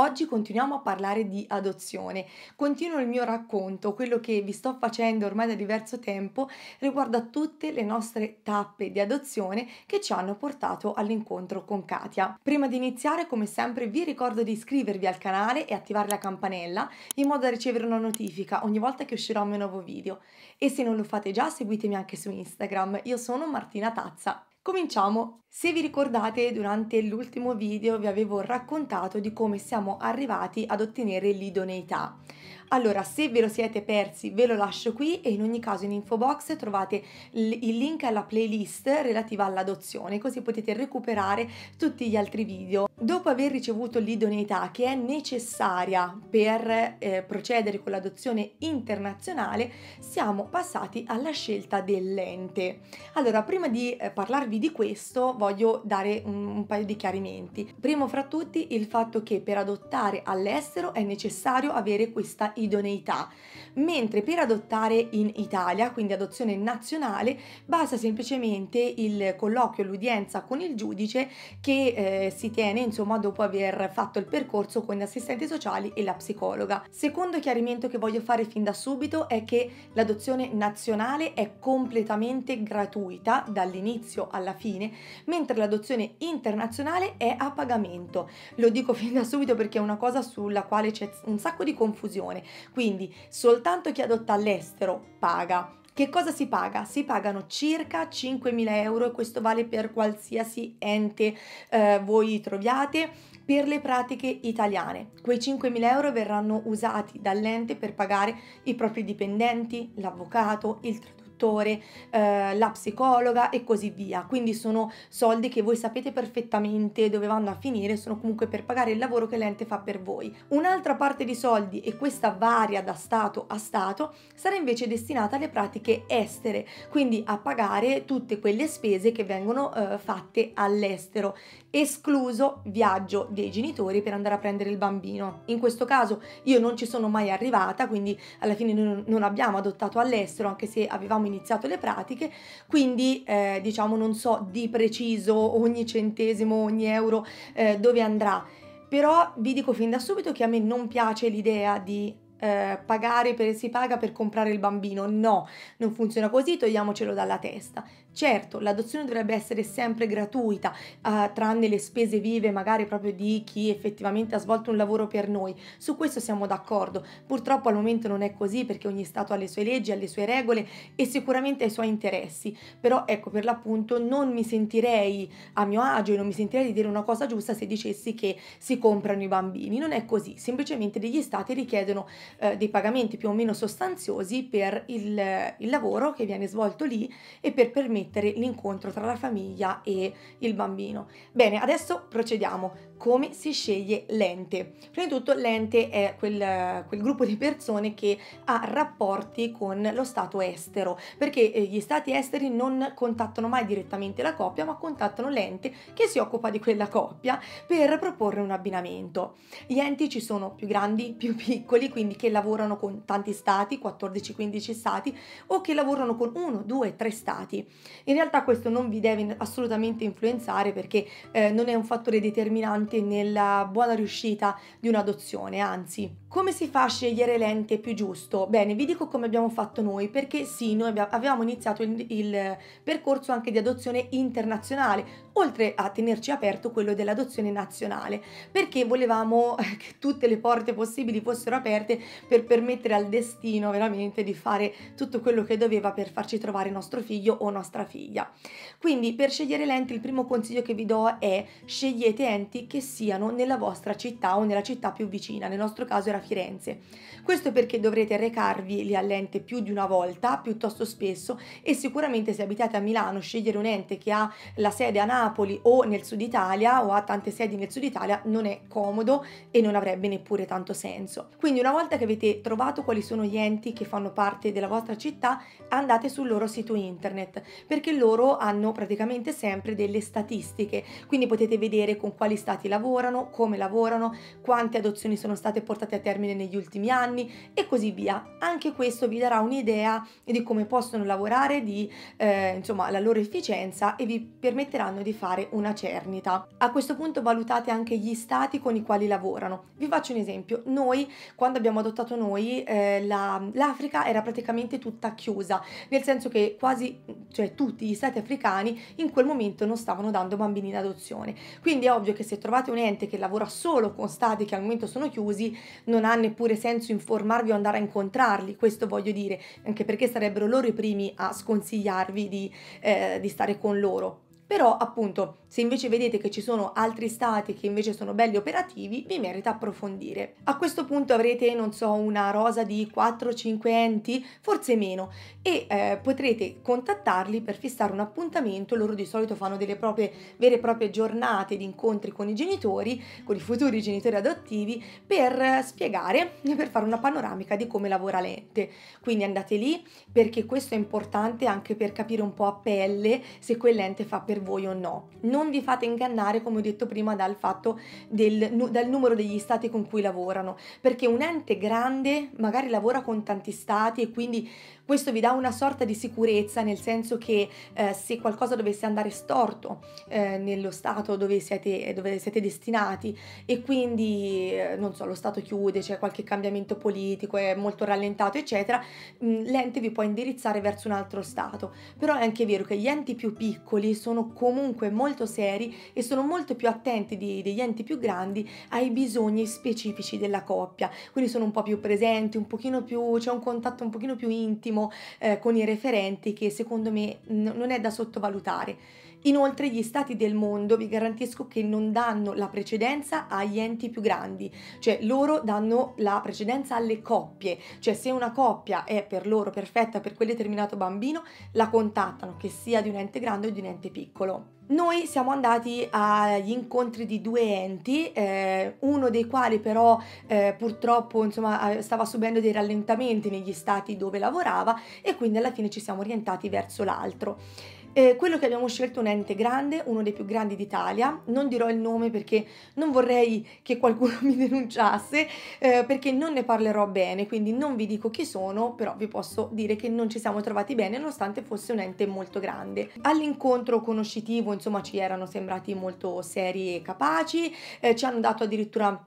Oggi continuiamo a parlare di adozione. Continuo il mio racconto, quello che vi sto facendo ormai da diverso tempo riguardo a tutte le nostre tappe di adozione che ci hanno portato all'incontro con Katia. Prima di iniziare, come sempre, vi ricordo di iscrivervi al canale e attivare la campanella in modo da ricevere una notifica ogni volta che uscirò un mio nuovo video. E se non lo fate già, seguitemi anche su Instagram. Io sono Martina Tazza. Cominciamo! Se vi ricordate, durante l'ultimo video vi avevo raccontato di come siamo arrivati ad ottenere l'idoneità allora, se ve lo siete persi, ve lo lascio qui e in ogni caso in info box trovate il link alla playlist relativa all'adozione, così potete recuperare tutti gli altri video. Dopo aver ricevuto l'idoneità che è necessaria per eh, procedere con l'adozione internazionale, siamo passati alla scelta dell'ente. Allora, prima di eh, parlarvi di questo, voglio dare un, un paio di chiarimenti. Primo fra tutti il fatto che per adottare all'estero è necessario avere questi questa idoneità mentre per adottare in Italia, quindi adozione nazionale, basta semplicemente il colloquio, l'udienza con il giudice che eh, si tiene insomma dopo aver fatto il percorso con gli assistenti sociali e la psicologa. Secondo chiarimento che voglio fare fin da subito è che l'adozione nazionale è completamente gratuita dall'inizio alla fine, mentre l'adozione internazionale è a pagamento. Lo dico fin da subito perché è una cosa sulla quale c'è un sacco di confusione, quindi soltanto soltanto chi adotta all'estero paga. Che cosa si paga? Si pagano circa 5.000 euro e questo vale per qualsiasi ente eh, voi troviate per le pratiche italiane. Quei 5.000 euro verranno usati dall'ente per pagare i propri dipendenti, l'avvocato, il traduttore l'istruttore, eh, la psicologa e così via. Quindi sono soldi che voi sapete perfettamente dove vanno a finire, sono comunque per pagare il lavoro che l'ente fa per voi. Un'altra parte di soldi, e questa varia da Stato a Stato, sarà invece destinata alle pratiche estere, quindi a pagare tutte quelle spese che vengono eh, fatte all'estero, escluso viaggio dei genitori per andare a prendere il bambino. In questo caso io non ci sono mai arrivata, quindi alla fine non abbiamo adottato all'estero, anche se avevamo iniziato le pratiche, quindi eh, diciamo non so di preciso ogni centesimo, ogni euro eh, dove andrà, però vi dico fin da subito che a me non piace l'idea di eh, pagare per si paga per comprare il bambino. No, non funziona così, togliamocelo dalla testa. Certo, l'adozione dovrebbe essere sempre gratuita, eh, tranne le spese vive magari proprio di chi effettivamente ha svolto un lavoro per noi. Su questo siamo d'accordo. Purtroppo al momento non è così perché ogni Stato ha le sue leggi, ha le sue regole e sicuramente ha i suoi interessi. Però ecco, per l'appunto non mi sentirei a mio agio e non mi sentirei di dire una cosa giusta se dicessi che si comprano i bambini. Non è così, semplicemente degli Stati richiedono eh, dei pagamenti più o meno sostanziosi per il, il lavoro che viene svolto lì e per permettere permettere l'incontro tra la famiglia e il bambino. Bene, adesso procediamo. Come si sceglie l'ente? Prima di tutto l'ente è quel, quel gruppo di persone che ha rapporti con lo Stato estero, perché eh, gli Stati esteri non contattano mai direttamente la coppia, ma contattano l'ente che si occupa di quella coppia per proporre un abbinamento. Gli enti ci sono più grandi, più piccoli, quindi che lavorano con tanti stati, 14-15 stati, o che lavorano con uno, due, tre stati. In realtà questo non vi deve assolutamente influenzare perché eh, non è un fattore determinante nella buona riuscita di un'adozione, anzi. Come si fa a scegliere l'ente più giusto? Bene, vi dico come abbiamo fatto noi perché sì, noi avevamo iniziato il, il percorso anche di adozione internazionale, oltre a tenerci aperto quello dell'adozione nazionale, perché volevamo eh, che tutte le porte possibili fossero aperte per permettere al destino veramente di fare tutto quello che doveva per farci trovare nostro figlio o nostra figlia. Quindi per scegliere l'ente il primo consiglio che vi do è scegliete enti che siano nella vostra città o nella città più vicina, nel nostro caso era Firenze. Questo perché dovrete recarvi lì all'ente più di una volta, piuttosto spesso e sicuramente se abitate a Milano scegliere un ente che ha la sede a Napoli Napoli o nel sud Italia o ha tante sedi nel sud Italia non è comodo e non avrebbe neppure tanto senso. Quindi una volta che avete trovato quali sono gli enti che fanno parte della vostra città, andate sul loro sito internet perché loro hanno praticamente sempre delle statistiche, quindi potete vedere con quali stati lavorano, come lavorano, quante adozioni sono state portate a termine negli ultimi anni e così via. Anche questo vi darà un'idea di come possono lavorare, di eh, insomma la loro efficienza e vi permetteranno di fare una cernita. A questo punto valutate anche gli stati con i quali lavorano. Vi faccio un esempio, noi quando abbiamo adottato noi eh, la, l'Africa era praticamente tutta chiusa, nel senso che quasi cioè, tutti gli stati africani in quel momento non stavano dando bambini in adozione. Quindi è ovvio che se trovate un ente che lavora solo con stati che al momento sono chiusi, non ha neppure senso informarvi o andare a incontrarli, questo voglio dire, anche perché sarebbero loro i primi a sconsigliarvi di, eh, di stare con loro. Però appunto se invece vedete che ci sono altri stati che invece sono belli operativi, vi merita approfondire. A questo punto avrete, non so, una rosa di 4-5 enti, forse meno, e eh, potrete contattarli per fissare un appuntamento. Loro di solito fanno delle proprie vere e proprie giornate di incontri con i genitori, con i futuri genitori adottivi, per spiegare e per fare una panoramica di come lavora l'ente. Quindi andate lì perché questo è importante anche per capire un po' a pelle se quell'ente fa per per voi o no. Non vi fate ingannare, come ho detto prima, dal fatto del, dal numero degli stati con cui lavorano, perché un ente grande magari lavora con tanti stati e quindi questo vi dà una sorta di sicurezza nel senso che eh, se qualcosa dovesse andare storto eh, nello stato dove siete, dove siete, destinati e quindi, eh, non so, lo stato chiude, c'è qualche cambiamento politico, è molto rallentato, eccetera, mm, l'ente vi può indirizzare verso un altro stato. Però è anche vero che gli enti più piccoli sono comunque molto seri e sono molto più attenti di, degli enti più grandi ai bisogni specifici della coppia, quindi sono un po' più presenti, un pochino più, c'è un contatto un pochino più intimo ottimo eh, con i referenti che secondo me n- non è da sottovalutare. Inoltre gli stati del mondo vi garantisco che non danno la precedenza agli enti più grandi, cioè loro danno la precedenza alle coppie, cioè se una coppia è per loro perfetta per quel determinato bambino, la contattano, che sia di un ente grande o di un ente piccolo. Noi siamo andati agli incontri di due enti, eh, uno dei quali però eh, purtroppo insomma, eh, stava subendo dei rallentamenti negli stati dove lavorava e quindi alla fine ci siamo orientati verso l'altro. Eh, quello che abbiamo scelto è un ente grande, uno dei più grandi d'Italia, non dirò il nome perché non vorrei che qualcuno mi denunciasse, eh, perché non ne parlerò bene, quindi non vi dico chi sono, però vi posso dire che non ci siamo trovati bene nonostante fosse un ente molto grande. All'incontro conoscitivo, insomma, ci erano sembrati molto seri e capaci, eh, ci hanno dato addirittura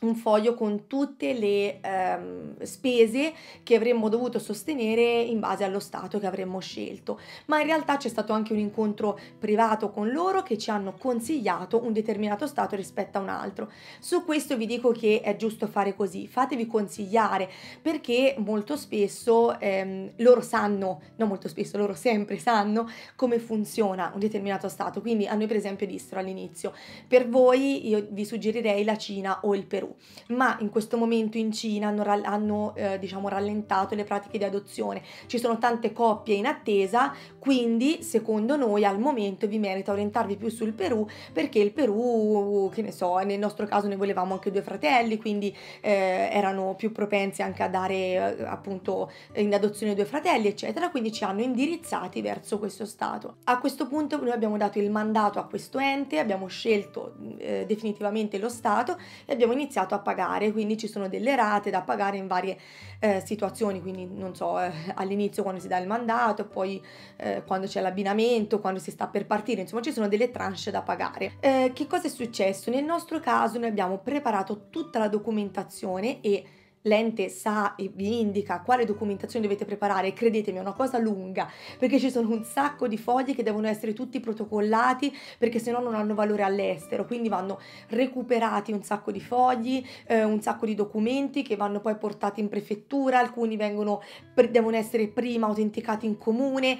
un foglio con tutte le ehm, spese che avremmo dovuto sostenere in base allo stato che avremmo scelto, ma in realtà c'è stato anche un incontro privato con loro che ci hanno consigliato un determinato stato rispetto a un altro. Su questo vi dico che è giusto fare così, fatevi consigliare perché molto spesso ehm, loro sanno, non molto spesso, loro sempre sanno come funziona un determinato stato, quindi a noi per esempio dissero all'inizio, per voi io vi suggerirei la Cina o il Perù ma in questo momento in Cina hanno, hanno eh, diciamo, rallentato le pratiche di adozione, ci sono tante coppie in attesa, quindi secondo noi al momento vi merita orientarvi più sul Perù perché il Perù, che ne so, nel nostro caso noi volevamo anche due fratelli, quindi eh, erano più propensi anche a dare eh, appunto in adozione due fratelli, eccetera, quindi ci hanno indirizzati verso questo stato. A questo punto noi abbiamo dato il mandato a questo ente, abbiamo scelto eh, definitivamente lo stato e abbiamo iniziato iniziato a pagare, quindi ci sono delle rate da pagare in varie eh, situazioni, quindi non so, eh, all'inizio quando si dà il mandato, poi eh, quando c'è l'abbinamento, quando si sta per partire, insomma ci sono delle tranche da pagare. Eh, che cosa è successo? Nel nostro caso noi abbiamo preparato tutta la documentazione e l'ente sa e vi indica quale documentazione dovete preparare, credetemi è una cosa lunga perché ci sono un sacco di fogli che devono essere tutti protocollati perché se no non hanno valore all'estero, quindi vanno recuperati un sacco di fogli, eh, un sacco di documenti che vanno poi portati in prefettura, alcuni vengono, devono essere prima autenticati in comune.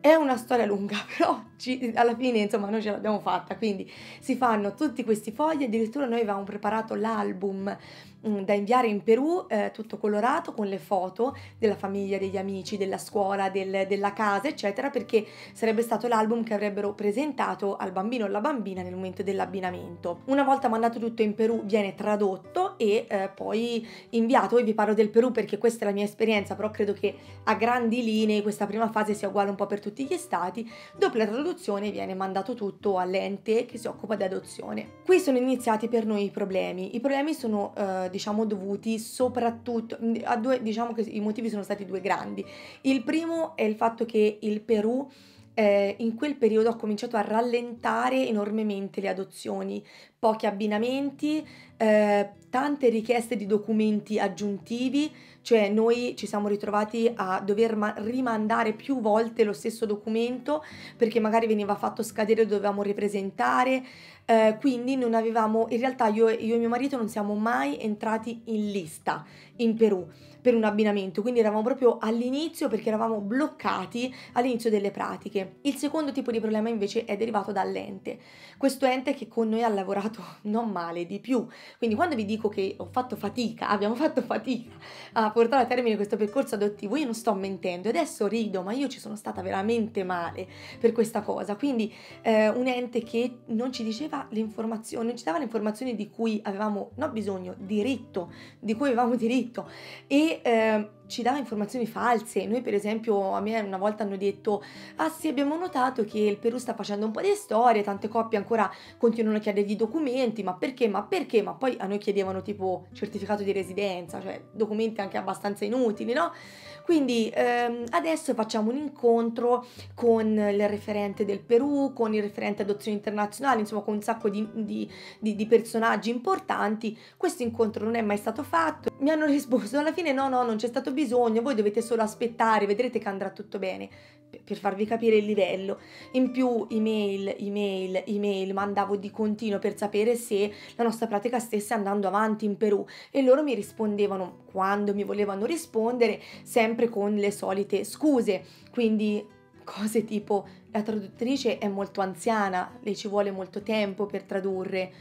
È una storia lunga, però ci, alla fine insomma noi ce l'abbiamo fatta, quindi si fanno tutti questi fogli, addirittura noi avevamo preparato l'album Mm, da inviare in Perù, eh, tutto colorato, con le foto della famiglia, degli amici, della scuola, del, della casa, eccetera, perché sarebbe stato l'album che avrebbero presentato al bambino o alla bambina nel momento dell'abbinamento. Una volta mandato tutto in Perù viene tradotto e eh, poi inviato, e vi parlo del Perù perché questa è la mia esperienza, però credo che a grandi linee questa prima fase sia uguale un po' per tutti gli stati, dopo la traduzione viene mandato tutto all'ente che si occupa di adozione. Qui sono iniziati per noi i problemi, i problemi sono eh, diciamo dovuti soprattutto a due, diciamo che i motivi sono stati due grandi. Il primo è il fatto che il Perù eh, in quel periodo ha cominciato a rallentare enormemente le adozioni, pochi abbinamenti, eh, tante richieste di documenti aggiuntivi cioè noi ci siamo ritrovati a dover ma- rimandare più volte lo stesso documento perché magari veniva fatto scadere, dovevamo ripresentare, eh, quindi non avevamo, in realtà io, io e mio marito non siamo mai entrati in lista in Perù per un abbinamento, quindi eravamo proprio all'inizio perché eravamo bloccati all'inizio delle pratiche. Il secondo tipo di problema invece è derivato dall'ente, questo ente che con noi ha lavorato non male di più, quindi quando vi dico che ho fatto fatica, abbiamo fatto fatica a portare a termine questo percorso adottivo, io non sto mentendo, adesso rido, ma io ci sono stata veramente male per questa cosa, quindi eh, un ente che non ci diceva le informazioni, non ci dava le informazioni di cui avevamo no, bisogno, diritto, di cui avevamo diritto e E uh, eh, ci dà informazioni false. Noi per esempio a me una volta hanno detto ah sì abbiamo notato che il Perù sta facendo un po' di storie, tante coppie ancora continuano a chiedergli documenti, ma perché, ma perché? Ma poi a noi chiedevano tipo certificato di residenza, cioè documenti anche abbastanza inutili, no? Quindi ehm, adesso facciamo un incontro con il referente del Perù, con il referente adozioni internazionali, insomma con un sacco di, di, di, di personaggi importanti. Questo incontro non è mai stato fatto. Mi hanno risposto alla fine no, no, non c'è stato bisogno bisogno, voi dovete solo aspettare, vedrete che andrà tutto bene per farvi capire il livello. In più email, email, email mandavo di continuo per sapere se la nostra pratica stesse andando avanti in Perù e loro mi rispondevano quando mi volevano rispondere, sempre con le solite scuse. Quindi cose tipo la traduttrice è molto anziana, lei ci vuole molto tempo per tradurre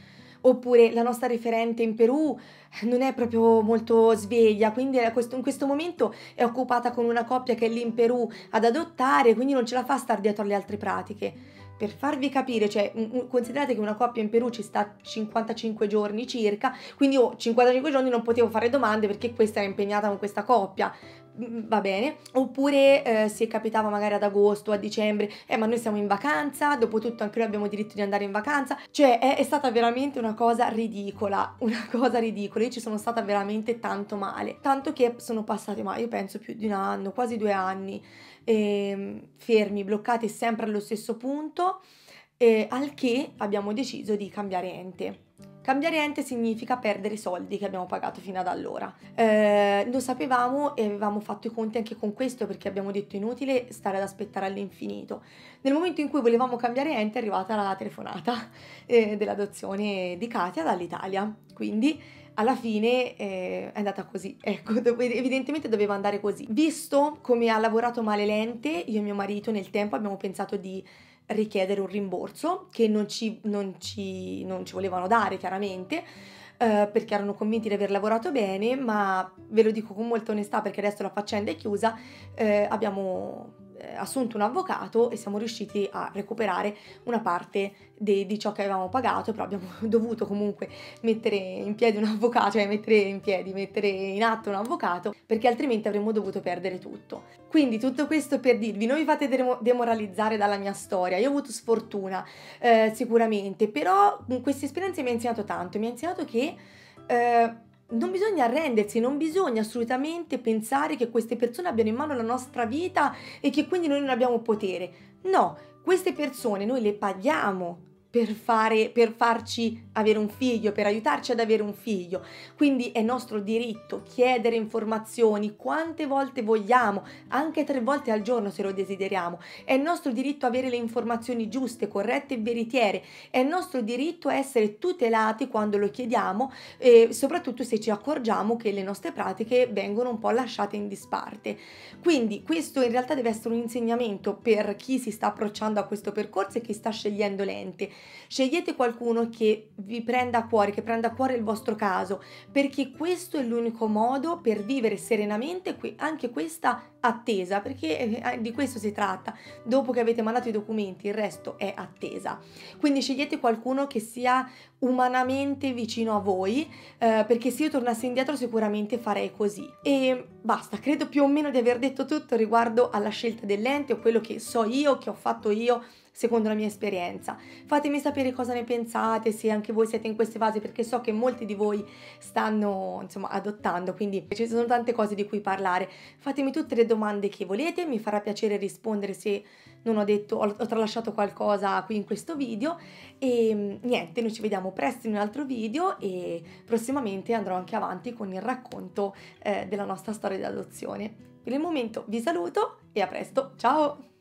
oppure la nostra referente in Perù non è proprio molto sveglia, quindi in questo momento è occupata con una coppia che è lì in Perù ad adottare, quindi non ce la fa star dietro alle altre pratiche. Per farvi capire, cioè, considerate che una coppia in Perù ci sta 55 giorni circa, quindi io 55 giorni non potevo fare domande perché questa era impegnata con questa coppia va bene. Oppure eh, se capitava magari ad agosto, a dicembre, eh ma noi siamo in vacanza, dopo tutto anche noi abbiamo diritto di andare in vacanza. Cioè è, è stata veramente una cosa ridicola, una cosa ridicola. Io ci sono stata veramente tanto male, tanto che sono passate, ma io penso più di un anno, quasi due anni, eh, fermi, bloccati sempre allo stesso punto. Eh, al che abbiamo deciso di cambiare ente. Cambiare ente significa perdere i soldi che abbiamo pagato fino ad allora. Eh, lo sapevamo e avevamo fatto i conti anche con questo perché abbiamo detto inutile stare ad aspettare all'infinito. Nel momento in cui volevamo cambiare ente è arrivata la telefonata eh, dell'adozione di Katia dall'Italia. Quindi alla fine eh, è andata così, ecco, evidentemente doveva andare così. Visto come ha lavorato male l'ente, io e mio marito nel tempo abbiamo pensato di richiedere un rimborso che non ci, non ci, non ci volevano dare chiaramente. Eh, perché erano convinti di aver lavorato bene, ma ve lo dico con molta onestà perché adesso la faccenda è chiusa, eh, abbiamo eh, assunto un avvocato e siamo riusciti a recuperare una parte de- di ciò che avevamo pagato, però abbiamo dovuto comunque mettere in piedi un avvocato, cioè mettere in piedi, mettere in atto un avvocato, perché altrimenti avremmo dovuto perdere tutto. Quindi tutto questo per dirvi, non vi fate demoralizzare dalla mia storia, io ho avuto sfortuna eh, sicuramente, però questa esperienza mi ha insegnato tanto, mi ha insegnato che... Eh, non bisogna arrendersi, non bisogna assolutamente pensare che queste persone abbiano in mano la nostra vita e che quindi noi non abbiamo potere. No, queste persone noi le paghiamo per, fare, per farci avere un figlio, per aiutarci ad avere un figlio. Quindi è nostro diritto chiedere informazioni quante volte vogliamo, anche tre volte al giorno se lo desideriamo. È nostro diritto avere le informazioni giuste, corrette e veritiere. È nostro diritto essere tutelati quando lo chiediamo e eh, soprattutto se ci accorgiamo che le nostre pratiche vengono un po' lasciate in disparte. Quindi questo in realtà deve essere un insegnamento per chi si sta approcciando a questo percorso e chi sta scegliendo l'ente. Scegliete qualcuno che vi vi prenda a cuore, che prenda a cuore il vostro caso, perché questo è l'unico modo per vivere serenamente anche questa attesa, perché eh, eh, di questo si tratta. Dopo che avete mandato i documenti, il resto è attesa. Quindi scegliete qualcuno che sia umanamente vicino a voi, eh, perché se io tornassi indietro sicuramente farei così. E basta, credo più o meno di aver detto tutto riguardo alla scelta dell'ente o quello che so io, che ho fatto io secondo la mia esperienza. Fatemi sapere cosa ne pensate, se anche voi siete in queste fasi, perché so che molti di voi stanno insomma adottando, quindi ci sono tante cose di cui parlare. Fatemi tutte le domande che volete, mi farà piacere rispondere se non ho detto, ho, ho tralasciato qualcosa qui in questo video. E mm, niente, noi ci vediamo presto in un altro video e prossimamente andrò anche avanti con il racconto eh, della nostra storia di adozione. Per il momento vi saluto e a presto, ciao!